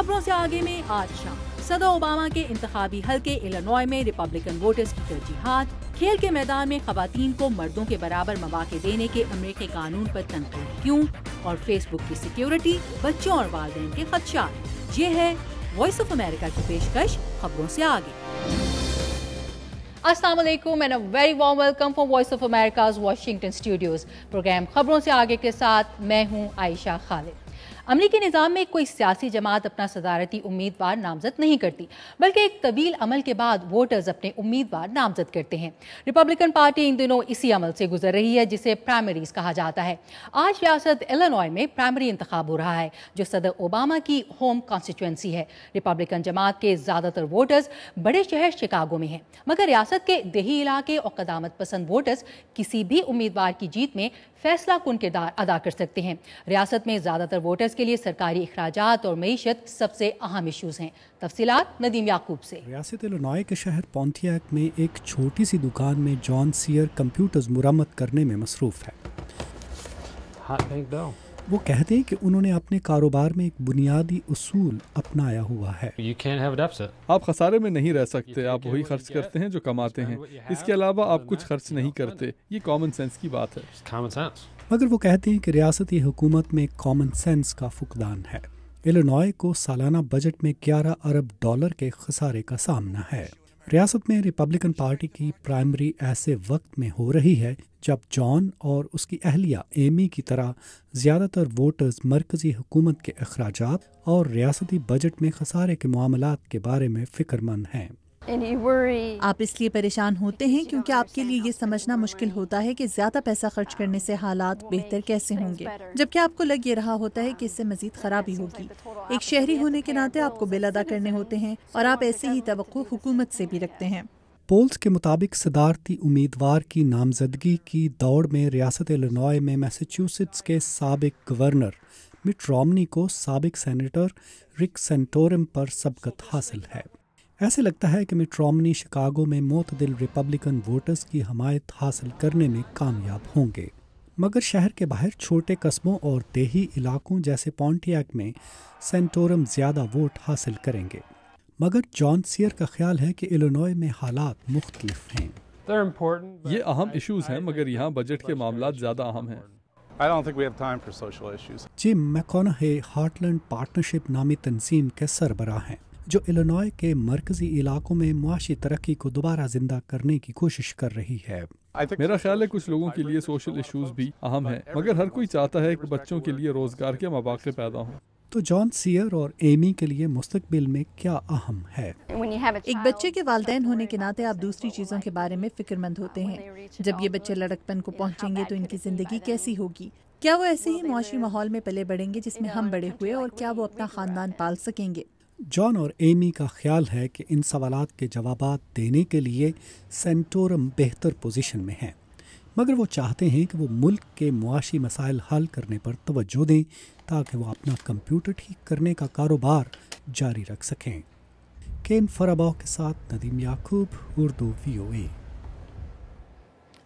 خبروں سے آگے میں آج شام صدر اوباما کے انتخابی حل کے میں ریپبلکن ووٹرز کی ترجیحات کھیل کے میدان میں خواتین کو مردوں کے برابر مواقع دینے کے امریکی قانون پر تنقید کیوں اور فیس بک کی سیکیورٹی بچوں اور والدین کے خدشات یہ ہے وائس آف امریکہ کی پیشکش خبروں سے آگے السلام علیکم and very warm welcome for Voice of America Washington studios program خبروں سے آگے کے ساتھ میں ہوں عائشہ خالد امریکی نظام میں کوئی سیاسی جماعت اپنا صدارتی امیدوار نامزد نہیں کرتی بلکہ ایک طویل عمل کے بعد ووٹرز اپنے امیدوار نامزد کرتے ہیں ریپبلکن پارٹی ان دنوں اسی عمل سے گزر رہی ہے جسے پرائمریز کہا جاتا ہے آج ریاست میں پرائمری انتخاب ہو رہا ہے جو صدر اوباما کی ہوم کانسٹیچوئنسی ہے ریپبلکن جماعت کے زیادہ تر ووٹرز بڑے شہر شکاگو میں ہیں مگر ریاست کے دیہی علاقے اور قدامت پسند ووٹرز کسی بھی امیدوار کی جیت میں فیصلہ کن کردار ادا کر سکتے ہیں ریاست میں زیادہ تر ووٹرز کے لیے سرکاری اخراجات اور معیشت سب سے اہم ایشوز ہیں تفصیلات ندیم یاقوب سے ریاست کے شہر ایک چھوٹی سی دکان میں جان سیئر کمپیوٹرز مرمت کرنے میں مصروف ہے وہ کہتے ہیں کہ انہوں نے اپنے کاروبار میں ایک بنیادی اصول اپنایا ہوا ہے آپ خسارے میں نہیں رہ سکتے آپ وہی خرچ کرتے ہیں جو کماتے ہیں اس کے علاوہ آپ کچھ خرچ نہیں کرتے یہ کامن سینس کی بات ہے مگر وہ کہتے ہیں کہ ریاستی حکومت میں کامن سینس کا فقدان ہے کو سالانہ بجٹ میں گیارہ ارب ڈالر کے خسارے کا سامنا ہے ریاست میں ریپبلکن پارٹی کی پرائمری ایسے وقت میں ہو رہی ہے جب جان اور اس کی اہلیہ ایمی کی طرح زیادہ تر ووٹرز مرکزی حکومت کے اخراجات اور ریاستی بجٹ میں خسارے کے معاملات کے بارے میں فکر مند ہیں آپ اس لیے پریشان ہوتے ہیں کیونکہ آپ کے لیے یہ سمجھنا مشکل ہوتا ہے کہ زیادہ پیسہ خرچ کرنے سے حالات بہتر کیسے ہوں گے جبکہ آپ کو لگ یہ رہا ہوتا ہے کہ اس سے مزید خرابی ہوگی ایک شہری ہونے کے ناطے آپ کو بل ادا کرنے ہوتے ہیں اور آپ ایسے ہی توقع حکومت سے بھی رکھتے ہیں پولز کے مطابق صدارتی امیدوار کی نامزدگی کی دوڑ میں ریاست میں میسیچیوسٹس کے سابق گورنر مٹ رومنی کو سابق سینیٹر رک سینٹورم پر سبقت حاصل ہے ایسے لگتا ہے کہ میٹرامنی شکاگو میں معتدل ریپبلکن ووٹرز کی حمایت حاصل کرنے میں کامیاب ہوں گے مگر شہر کے باہر چھوٹے قصبوں اور دیہی علاقوں جیسے پونٹیاک میں سینٹورم زیادہ ووٹ حاصل کریں گے مگر جان سیئر کا خیال ہے کہ الونوئے میں حالات مختلف ہیں یہ اہم ایشوز ہیں مگر یہاں بجٹ کے معاملات زیادہ اہم ہیں جی میکون پارٹنرشپ نامی تنظیم کے سربراہ ہیں جو النوائک کے مرکزی علاقوں میں معاشی ترقی کو دوبارہ زندہ کرنے کی کوشش کر رہی ہے میرا خیال ہے کچھ لوگوں کے لیے سوشل ایشوز بھی اہم ہیں مگر ہر کوئی چاہتا ہے کہ بچوں کے لیے روزگار کے مواقع پیدا ہوں تو جان سیئر اور ایمی کے لیے مستقبل میں کیا اہم ہے ایک بچے کے والدین ہونے کے ناطے آپ دوسری چیزوں کے بارے میں فکر مند ہوتے ہیں جب یہ بچے لڑکپن کو پہنچیں گے تو ان کی زندگی کیسی ہوگی کیا وہ ایسے ہی معاشی ماحول میں پلے بڑھیں گے جس میں ہم بڑے ہوئے اور کیا وہ اپنا خاندان پال سکیں گے جان اور ایمی کا خیال ہے کہ ان سوالات کے جوابات دینے کے لیے سینٹورم بہتر پوزیشن میں ہیں مگر وہ چاہتے ہیں کہ وہ ملک کے معاشی مسائل حل کرنے پر توجہ دیں تاکہ وہ اپنا کمپیوٹر ٹھیک کرنے کا کاروبار جاری رکھ سکیں کین فر کے ساتھ ندیم یعقوب اردو وی او اے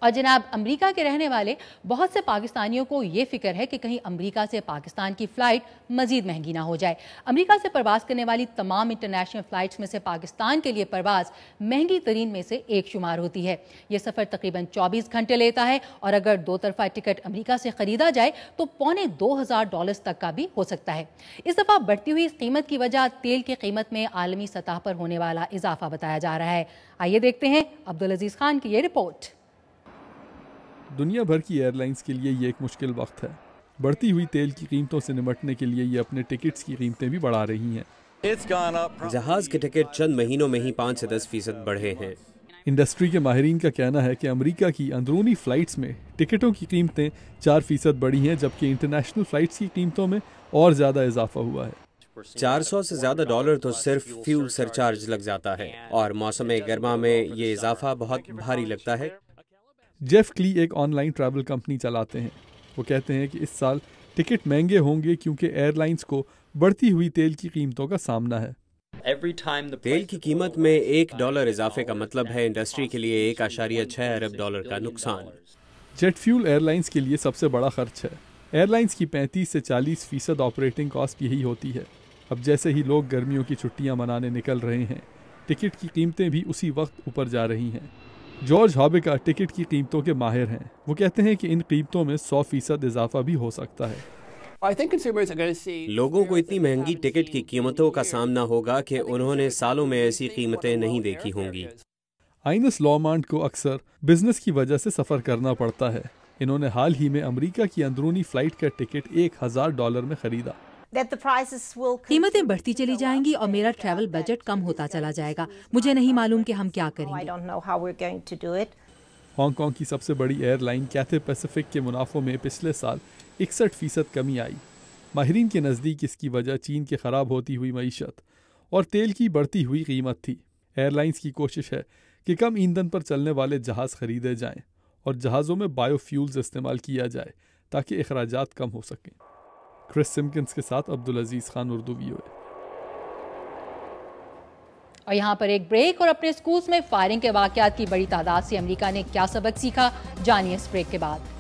اور جناب امریکہ کے رہنے والے بہت سے پاکستانیوں کو یہ فکر ہے کہ کہیں امریکہ سے پاکستان کی فلائٹ مزید مہنگی نہ ہو جائے امریکہ سے پرواز کرنے والی تمام انٹرنیشنل فلائٹس میں سے پاکستان کے لیے پرواز مہنگی ترین میں سے ایک شمار ہوتی ہے یہ سفر تقریباً چوبیس گھنٹے لیتا ہے اور اگر دو طرفہ ٹکٹ امریکہ سے خریدا جائے تو پونے دو ہزار ڈالرز تک کا بھی ہو سکتا ہے اس دفعہ بڑھتی ہوئی قیمت کی وجہ تیل کی قیمت میں عالمی سطح پر ہونے والا اضافہ بتایا جا رہا ہے آئیے دیکھتے ہیں عبدالعزیز خان کی یہ رپورٹ دنیا بھر کی ایئر لائنز کے لیے یہ ایک مشکل وقت ہے بڑھتی ہوئی تیل کی قیمتوں سے نمٹنے کے لیے یہ اپنے ٹکٹس کی قیمتیں بھی بڑھا رہی ہیں جہاز کے ٹکٹ چند مہینوں میں ہی پانچ سے دس فیصد بڑھے ہیں انڈسٹری کے ماہرین کا کہنا ہے کہ امریکہ کی اندرونی فلائٹس میں ٹکٹوں کی قیمتیں چار فیصد بڑھی ہیں جبکہ انٹرنیشنل فلائٹس کی قیمتوں میں اور زیادہ اضافہ ہوا ہے چار سو سے زیادہ ڈالر تو صرف فیول سرچارج لگ جاتا ہے اور موسم گرما میں یہ اضافہ بہت بھاری لگتا ہے جیف کلی ایک آن لائن ٹریول کمپنی چلاتے ہیں وہ کہتے ہیں کہ اس سال ٹکٹ مہنگے ہوں گے کیونکہ ایئر لائنز کو بڑھتی ہوئی تیل کی قیمتوں کا سامنا ہے تیل کی قیمت میں ایک ڈالر اضافے کا مطلب ہے انڈسٹری کے لیے ایک اشاریہ چھ ارب ڈالر کا نقصان جیٹ فیول ایئر لائنز کے لیے سب سے بڑا خرچ ہے ایئر لائنز کی پینتیس سے چالیس فیصد آپریٹنگ کاسٹ یہی ہوتی ہے اب جیسے ہی لوگ گرمیوں کی چھٹیاں منانے نکل رہے ہیں ٹکٹ کی قیمتیں بھی اسی وقت اوپر جا رہی ہیں جارج ہابکا ٹکٹ کی قیمتوں کے ماہر ہیں وہ کہتے ہیں کہ ان قیمتوں میں سو فیصد اضافہ بھی ہو سکتا ہے لوگوں کو اتنی مہنگی ٹکٹ کی قیمتوں کا سامنا ہوگا کہ انہوں نے سالوں میں ایسی قیمتیں نہیں دیکھی ہوں گی آئینس لومانٹ کو اکثر بزنس کی وجہ سے سفر کرنا پڑتا ہے انہوں نے حال ہی میں امریکہ کی اندرونی فلائٹ کا ٹکٹ ایک ہزار ڈالر میں خریدا قیمتیں بڑھتی چلی جائیں گی اور میرا ٹریول بجٹ کم ہوتا چلا جائے گا مجھے نہیں معلوم کہ ہم کیا oh, کریں گے ہانگ کانگ کی سب سے بڑی لائن کیتھے پیسیفک کے منافعوں میں پچھلے سال اکسٹھ فیصد کمی آئی ماہرین کے نزدیک اس کی وجہ چین کے خراب ہوتی ہوئی معیشت اور تیل کی بڑھتی ہوئی قیمت تھی ایئر لائنز کی کوشش ہے کہ کم ایندھن پر چلنے والے جہاز خریدے جائیں اور جہازوں میں بایو فیولز استعمال کیا جائے تاکہ اخراجات کم ہو سکیں کرس کے ساتھ عبدالعزیز خان اردو وی ہوئے اور یہاں پر ایک بریک اور اپنے سکولز میں فائرنگ کے واقعات کی بڑی تعداد سے امریکہ نے کیا سبق سیکھا جانی بریک کے بعد